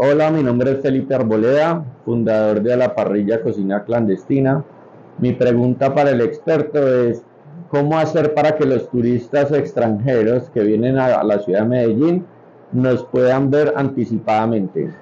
Hola, mi nombre es Felipe Arboleda, fundador de La Parrilla Cocina Clandestina. Mi pregunta para el experto es, ¿cómo hacer para que los turistas extranjeros que vienen a la ciudad de Medellín nos puedan ver anticipadamente?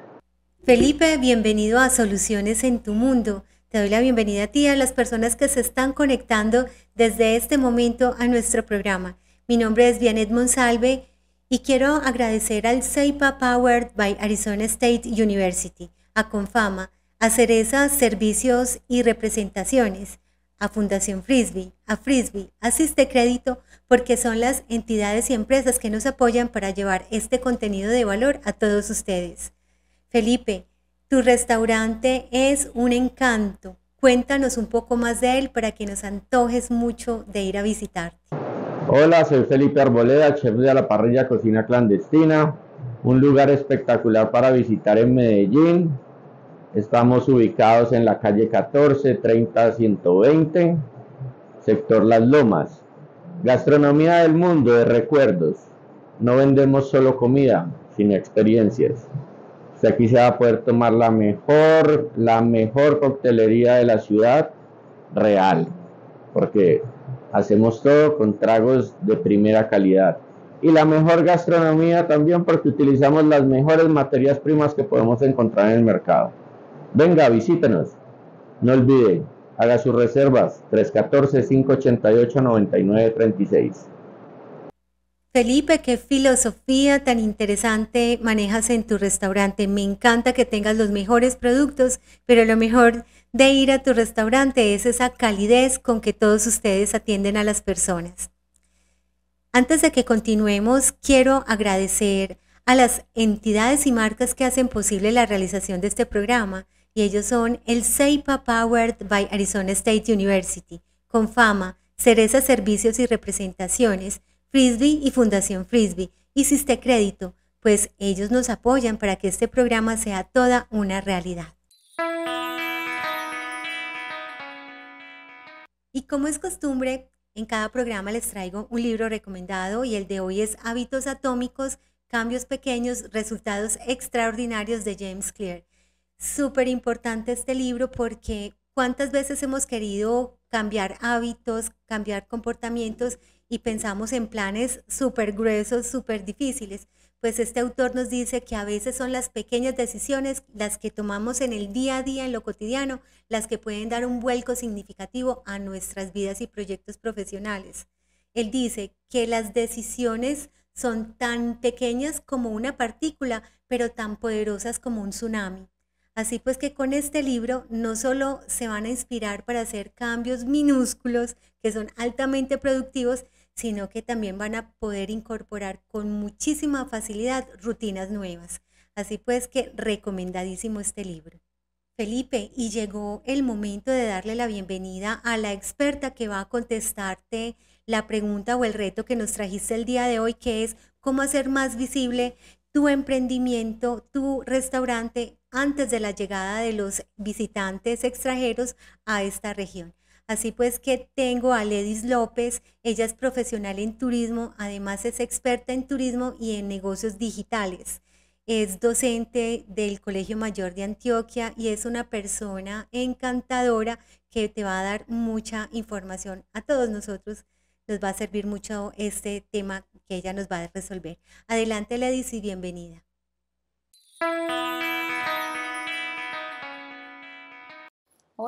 Felipe, bienvenido a Soluciones en tu Mundo. Te doy la bienvenida a ti y a las personas que se están conectando desde este momento a nuestro programa. Mi nombre es Vianet Monsalve y quiero agradecer al Seipa Powered by Arizona State University, a Confama, a Cereza Servicios y Representaciones, a Fundación Frisbee, a Frisbee, a Siste Crédito, porque son las entidades y empresas que nos apoyan para llevar este contenido de valor a todos ustedes. Felipe, tu restaurante es un encanto. Cuéntanos un poco más de él para que nos antojes mucho de ir a visitarte. Hola, soy Felipe Arboleda, chef de la parrilla Cocina Clandestina, un lugar espectacular para visitar en Medellín. Estamos ubicados en la calle 14, 30, 120, sector Las Lomas. Gastronomía del mundo de recuerdos. No vendemos solo comida, sino experiencias. aquí se va a poder tomar la mejor, la mejor coctelería de la ciudad real, porque Hacemos todo con tragos de primera calidad. Y la mejor gastronomía también porque utilizamos las mejores materias primas que podemos encontrar en el mercado. Venga, visítenos. No olvide haga sus reservas 314-588-9936. Felipe, qué filosofía tan interesante manejas en tu restaurante. Me encanta que tengas los mejores productos, pero lo mejor de ir a tu restaurante es esa calidez con que todos ustedes atienden a las personas. Antes de que continuemos, quiero agradecer a las entidades y marcas que hacen posible la realización de este programa, y ellos son el Seipa Powered by Arizona State University, Confama, Cereza Servicios y Representaciones, Frisbee y Fundación Frisbee, y Siste Crédito, pues ellos nos apoyan para que este programa sea toda una realidad. Y como es costumbre, en cada programa les traigo un libro recomendado y el de hoy es Hábitos Atómicos, Cambios Pequeños, Resultados Extraordinarios de James Clear. Súper importante este libro porque cuántas veces hemos querido cambiar hábitos, cambiar comportamientos y pensamos en planes súper gruesos, súper difíciles pues este autor nos dice que a veces son las pequeñas decisiones, las que tomamos en el día a día, en lo cotidiano, las que pueden dar un vuelco significativo a nuestras vidas y proyectos profesionales. Él dice que las decisiones son tan pequeñas como una partícula, pero tan poderosas como un tsunami. Así pues que con este libro no solo se van a inspirar para hacer cambios minúsculos que son altamente productivos, sino que también van a poder incorporar con muchísima facilidad rutinas nuevas. Así pues que recomendadísimo este libro. Felipe, y llegó el momento de darle la bienvenida a la experta que va a contestarte la pregunta o el reto que nos trajiste el día de hoy, que es cómo hacer más visible tu emprendimiento, tu restaurante, antes de la llegada de los visitantes extranjeros a esta región. Así pues que tengo a Ledis López, ella es profesional en turismo, además es experta en turismo y en negocios digitales. Es docente del Colegio Mayor de Antioquia y es una persona encantadora que te va a dar mucha información a todos nosotros. Nos va a servir mucho este tema que ella nos va a resolver. Adelante, Ledis, y bienvenida.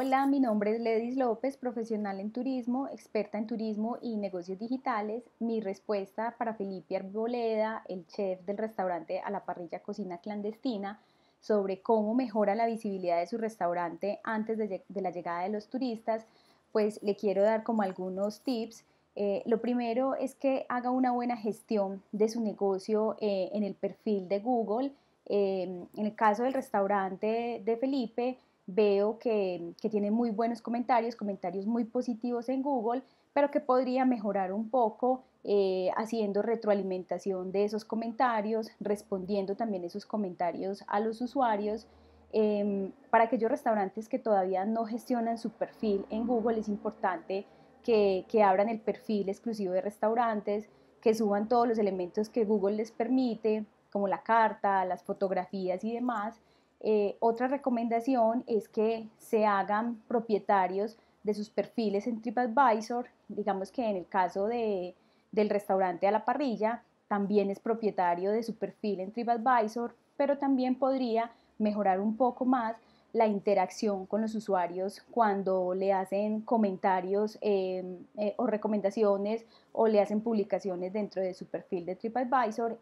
Hola, mi nombre es Ledis López, profesional en turismo, experta en turismo y negocios digitales. Mi respuesta para Felipe Arboleda, el chef del restaurante A la Parrilla Cocina Clandestina, sobre cómo mejora la visibilidad de su restaurante antes de, la llegada de los turistas, pues le quiero dar como algunos tips. Eh, lo primero es que haga una buena gestión de su negocio eh, en el perfil de Google. Eh, en el caso del restaurante de Felipe, veo que, tiene muy buenos comentarios, comentarios muy positivos en Google, pero que podría mejorar un poco eh, haciendo retroalimentación de esos comentarios, respondiendo también esos comentarios a los usuarios. Em, para aquellos restaurantes que todavía no gestionan su perfil en Google, es importante que, abran el perfil exclusivo de restaurantes, que suban todos los elementos que Google les permite, como la carta, las fotografías y demás, eh, otra recomendación es que se hagan propietarios de sus perfiles en TripAdvisor, digamos que en el caso de, del restaurante a la parrilla, también es propietario de su perfil en TripAdvisor, pero también podría mejorar un poco más la interacción con los usuarios cuando le hacen comentarios eh, eh, o recomendaciones o le hacen publicaciones dentro de su perfil de TripAdvisor.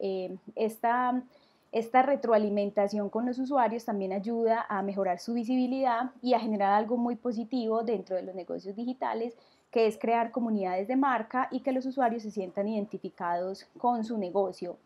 esta esta retroalimentación con los usuarios también ayuda a mejorar su visibilidad y a generar algo muy positivo dentro de los negocios digitales, que es crear comunidades de marca y que los usuarios se sientan identificados con su negocio.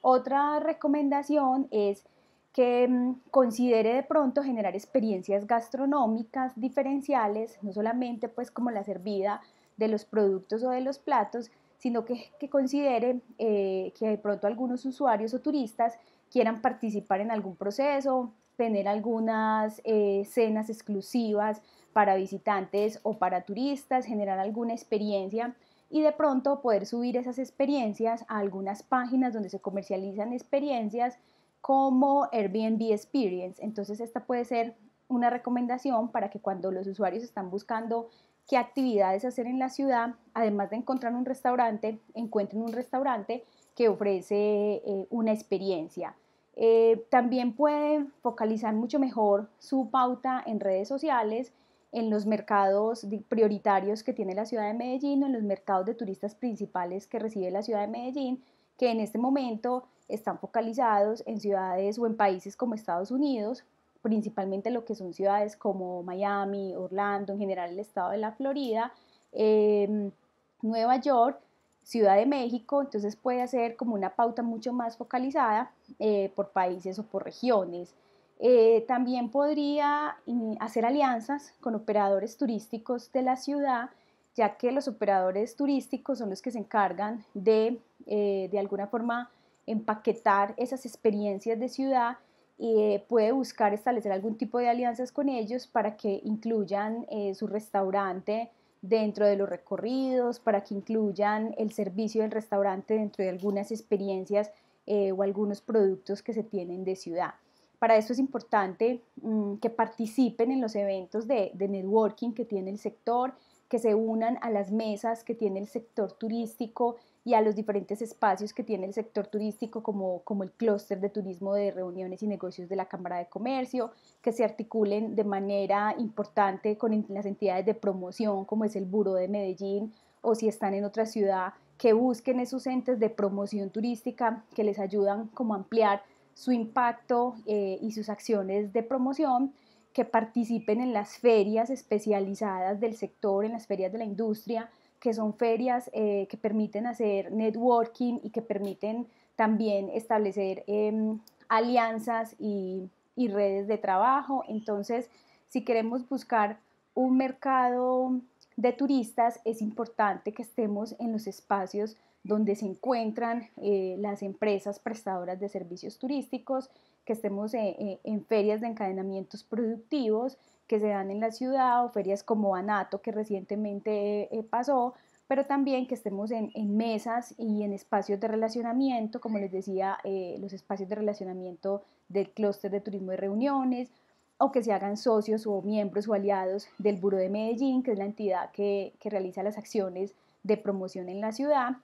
Otra recomendación es que mm, considere de pronto generar experiencias gastronómicas diferenciales, no solamente pues como la servida de los productos o de los platos, sino que, considere eh, que de pronto algunos usuarios o turistas quieran participar en algún proceso, tener algunas eh, cenas exclusivas para visitantes o para turistas, generar alguna experiencia y de pronto poder subir esas experiencias a algunas páginas donde se comercializan experiencias como Airbnb Experience. Entonces esta puede ser una recomendación para que cuando los usuarios están buscando qué actividades hacer en la ciudad, además de encontrar un restaurante, encuentren un restaurante que ofrece eh, una experiencia. Eh, también pueden focalizar mucho mejor su pauta en redes sociales, en los mercados prioritarios que tiene la ciudad de Medellín o en los mercados de turistas principales que recibe la ciudad de Medellín, que en este momento están focalizados en ciudades o en países como Estados Unidos, principalmente lo que son ciudades como Miami, Orlando, en general el estado de la Florida, em, Nueva York, Ciudad de México, entonces puede hacer como una pauta mucho más focalizada eh, por países o por regiones. Eh, también podría mm, hacer alianzas con operadores turísticos de la ciudad, ya que los operadores turísticos son los que se encargan de, eh, de alguna forma, empaquetar esas experiencias de ciudad. puede buscar establecer algún tipo de alianzas con ellos para que incluyan su restaurante dentro de los recorridos, para que incluyan el servicio del restaurante dentro de algunas experiencias eh, o algunos productos que se tienen de ciudad. Para eso es importante mm, que participen en los eventos de networking que tiene el sector, que se unan a las mesas que tiene el sector turístico y a los diferentes espacios que tiene el sector turístico, como, el clúster de turismo de reuniones y negocios de la Cámara de Comercio, que se articulen de manera importante con las entidades de promoción, como es el Buró de Medellín, o si están en otra ciudad, que busquen esos entes de promoción turística que les ayudan como a ampliar su impacto eh, y sus acciones de promoción, que participen en las ferias especializadas del sector, en las ferias de la industria, que son ferias eh, que permiten hacer networking y que permiten también establecer em, alianzas y, redes de trabajo. Entonces, si queremos buscar un mercado de turistas, es importante que estemos en los espacios donde se encuentran eh, las empresas prestadoras de servicios turísticos, que estemos eh, en ferias de encadenamientos productivos que se dan en la ciudad o ferias como Anato, que recientemente eh, pasó, pero también que estemos en, mesas y en espacios de relacionamiento, como les decía, eh, los espacios de relacionamiento del clúster de turismo y reuniones, o que se hagan socios o miembros o aliados del Buró de Medellín, que es la entidad que, realiza las acciones de promoción en la ciudad,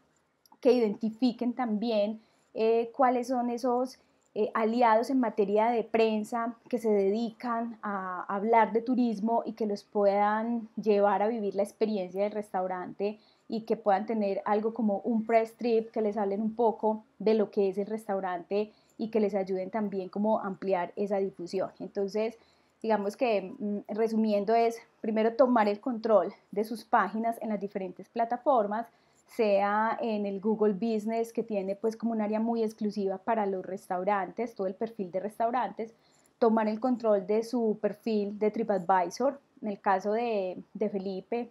que identifiquen también eh, cuáles son esos eh, aliados en materia de prensa que se dedican a hablar de turismo y que los puedan llevar a vivir la experiencia del restaurante y que puedan tener algo como un press trip que les hablen un poco de lo que es el restaurante y que les ayuden también como ampliar esa difusión. Entonces, digamos que mm, resumiendo es primero tomar el control de sus páginas en las diferentes plataformas, sea en el Google Business, que tiene pues como un área muy exclusiva para los restaurantes, todo el perfil de restaurantes, tomar el control de su perfil de TripAdvisor. En el caso de, de Felipe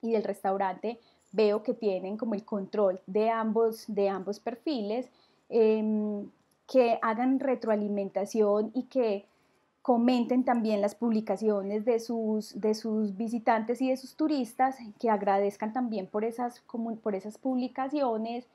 y del restaurante, veo que tienen como el control de ambos, de ambos perfiles, em, que hagan retroalimentación y que comenten también las publicaciones de sus, de sus visitantes y de sus turistas, que agradezcan también por esas, por esas publicaciones,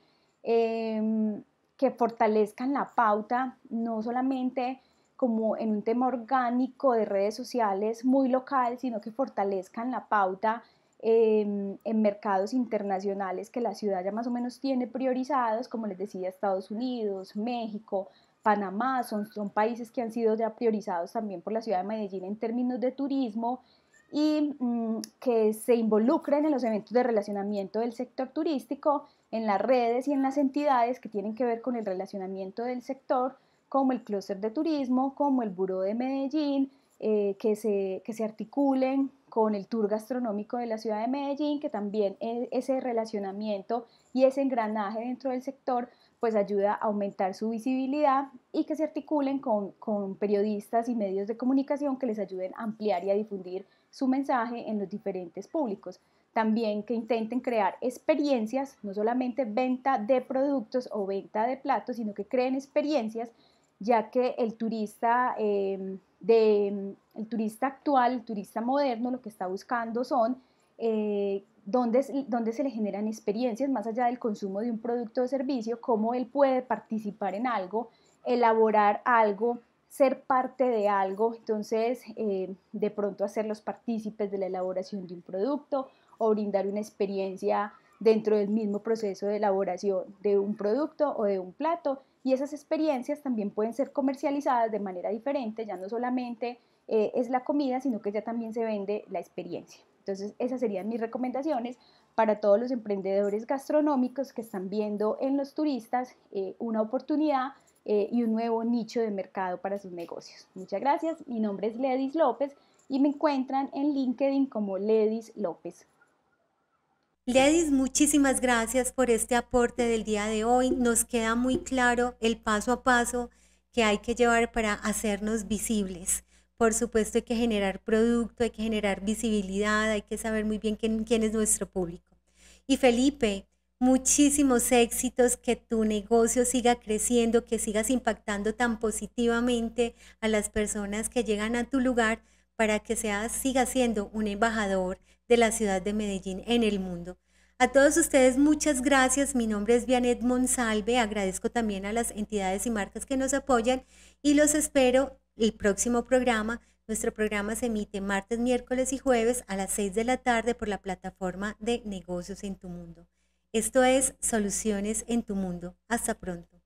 em, que fortalezcan la pauta, no solamente como en un tema orgánico de redes sociales muy local, sino que fortalezcan la pauta em, en mercados internacionales que la ciudad ya más o menos tiene priorizados, como les decía, Estados Unidos, México, Panamá, son, son países que han sido ya priorizados también por la ciudad de Medellín en términos de turismo y mm, que se involucren en los eventos de relacionamiento del sector turístico, en las redes y en las entidades que tienen que ver con el relacionamiento del sector, como el clúster de turismo, como el Buró de Medellín, eh, que, se, que se articulen con el tour gastronómico de la ciudad de Medellín, que también e, ese relacionamiento y ese engranaje dentro del sector pues ayuda a aumentar su visibilidad y que se articulen con, periodistas y medios de comunicación que les ayuden a ampliar y a difundir su mensaje en los diferentes públicos. También que intenten crear experiencias, no solamente venta de productos o venta de platos, sino que creen experiencias, ya que el turista, eh, de, el turista actual, el turista moderno, lo que está buscando son eh, dónde, se le generan experiencias más allá del consumo de un producto o servicio, cómo él puede participar en algo, elaborar algo, ser parte de algo, entonces eh, de pronto hacerlos partícipes de la elaboración de un producto o brindar una experiencia dentro del mismo proceso de elaboración de un producto o de un plato y esas experiencias también pueden ser comercializadas de manera diferente, ya no solamente eh, es la comida, sino que ya también se vende la experiencia. Entonces, esas serían mis recomendaciones para todos los emprendedores gastronómicos que están viendo en los turistas eh, una oportunidad eh, y un nuevo nicho de mercado para sus negocios. Muchas gracias. Mi nombre es Ledis López y me encuentran en LinkedIn como Ledis López. Ledis, muchísimas gracias por este aporte del día de hoy. Nos queda muy claro el paso a paso que hay que llevar para hacernos visibles. Por supuesto hay que generar producto, hay que generar visibilidad, hay que saber muy bien quién, es nuestro público. Y Felipe, muchísimos éxitos, que tu negocio siga creciendo, que sigas impactando tan positivamente a las personas que llegan a tu lugar para que seas, siga siendo un embajador de la ciudad de Medellín en el mundo. A todos ustedes muchas gracias. Mi nombre es Vianet Monsalve. Agradezco también a las entidades y marcas que nos apoyan y los espero el próximo programa. Nuestro programa se emite martes, miércoles y jueves a las 6 de la tarde por la plataforma de Negocios en tu Mundo. Esto es Soluciones en tu Mundo. Hasta pronto.